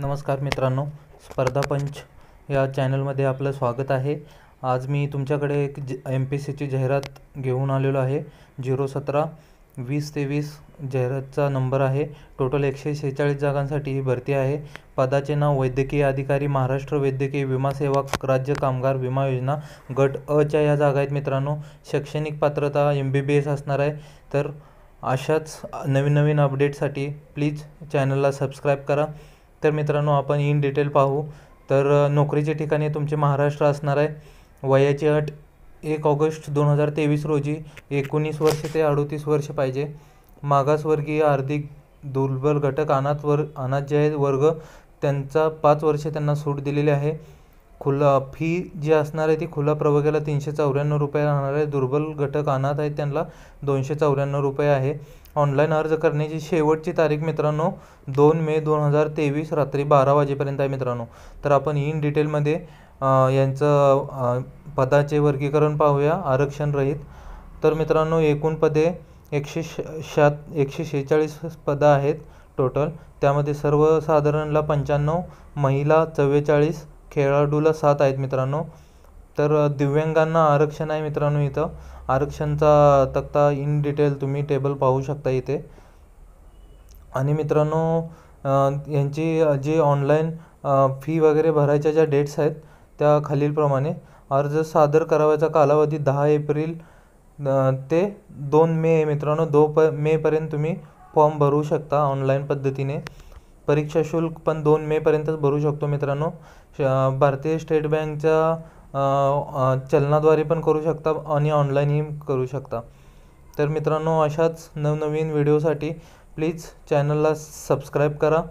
नमस्कार मित्रांनो स्पर्धा पंच या चॅनलमध्ये आपलं स्वागत आहे आज मी तुमच्याकडे एक ज एम पी सीची जाहिरात घेऊन आलेलो आहे झिरो सतरा वीस तेवीस जाहिरातचा नंबर आहे टोटल एकशे शेहेचाळीस जागांसाठी ही भरती आहे पदाचे नाव वैद्यकीय अधिकारी महाराष्ट्र वैद्यकीय विमा सेवा राज्य कामगार विमा योजना गट अच्या या जागा आहेत मित्रांनो शैक्षणिक पात्रता एम बी बी एस असणार आहे तर अशाच नवीन नवीन अपडेटसाठी प्लीज चॅनलला सबस्क्राईब करा तर मित्रांनो आपण इन डिटेल पाहू तर नोकरीच्या ठिकाणी तुमचे महाराष्ट्र असणार आहे वयाची अट एक ऑगस्ट दोन हजार तेवीस रोजी एकोणीस वर्ष ते अडोतीस वर्ष पाहिजे मागासवर्गीय आर्थिक दुर्बल घटक अनाथ वर्ग अनाथ जे आहेत वर्ग त्यांचा पाच वर्ष त्यांना सूट दिलेली आहे खुला फी जी असणार आहे ती खुला प्रवर्गाला तीनशे चौऱ्याण्णव रुपये राहणार आहे दुर्बल घटक अनाथ आहेत त्यांना दोनशे चौऱ्याण्णव रुपये आहे ऑनलाईन अर्ज करण्याची शेवटची तारीख मित्रांनो दोन मे दोन हजार तेवीस रात्री बारा वाजेपर्यंत आहे मित्रांनो तर आपण इन डिटेलमध्ये यांचं पदाचे वर्गीकरण पाहूया आरक्षण रहित तर मित्रांनो एकूण पदे एकशे शात एकशे शेहेचाळीस पदं आहेत टोटल त्यामध्ये सर्वसाधारणला पंच्याण्णव महिला चव्वेचाळीस खेळाडूला सात आहेत मित्रांनो तर दिव्यांगांना आरक्षण आहे मित्रांनो इथं आरक्षणचा तक्ता इन डिटेल तुम्ही टेबल पाहू शकता इथे आणि मित्रांनो यांची जी ऑनलाईन फी वगैरे भरायच्या ज्या डेट्स आहेत त्या खालीलप्रमाणे अर्ज सादर करावायचा कालावधी दहा एप्रिल ते दोन मे आहे मित्रांनो दो प मेपर्यंत तुम्ही फॉर्म भरू शकता ऑनलाईन पद्धतीने परीक्षा शुल्क पण दोन मेपर्यंतच भरू शकतो मित्रांनो श भारतीय स्टेट बँकच्या चलनाद्वारे पण करू शकता आणि ऑनलाईनही करू शकता तर मित्रांनो अशाच नवनवीन व्हिडिओसाठी प्लीज चॅनलला सबस्क्राईब करा